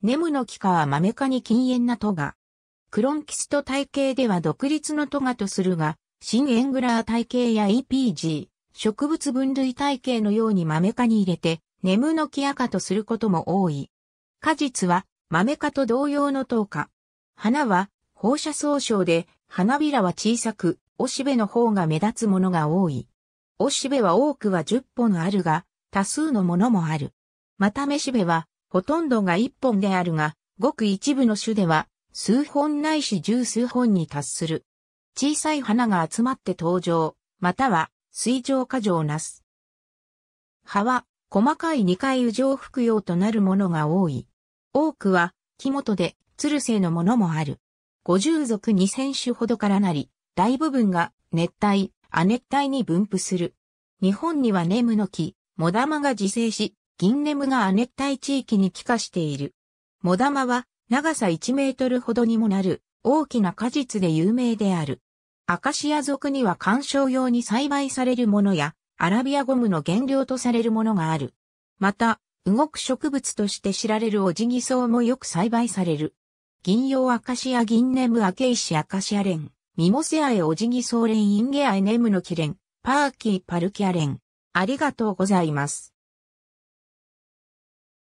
ネムの木かマメ科に禁煙なトガ。クロンキスト体系では独立のトガとするが、新エングラー体系や EPG、植物分類体系のようにマメ科に入れて、ネムの木赤とすることも多い。果実は、マメ科と同様のウカ。花は、放射総称で、花びらは小さく、おしべの方が目立つものが多い。おしべは多くは10本あるが、多数のものもある。まためしべは、ほとんどが一本であるが、ごく一部の種では、数本ないし十数本に達する。小さい花が集まって登場、または水上過剰なす。葉は細かい二回羽状服用となるものが多い。多くは木元で鶴瀬のものもある。五十族二千種ほどからなり、大部分が熱帯、亜熱帯に分布する。日本にはネムの木、モダマが自生し、銀ネムが亜熱帯地域に帰化している。モダマは長さ1メートルほどにもなる大きな果実で有名である。アカシア属には観賞用に栽培されるものやアラビアゴムの原料とされるものがある。また、動く植物として知られるオジギソウもよく栽培される。銀葉アカシア銀ネムアケイシアカシアレン、ミモセアエオジギソウレンインゲアエネムのキレン、パーキーパルキアレン。ありがとうございます。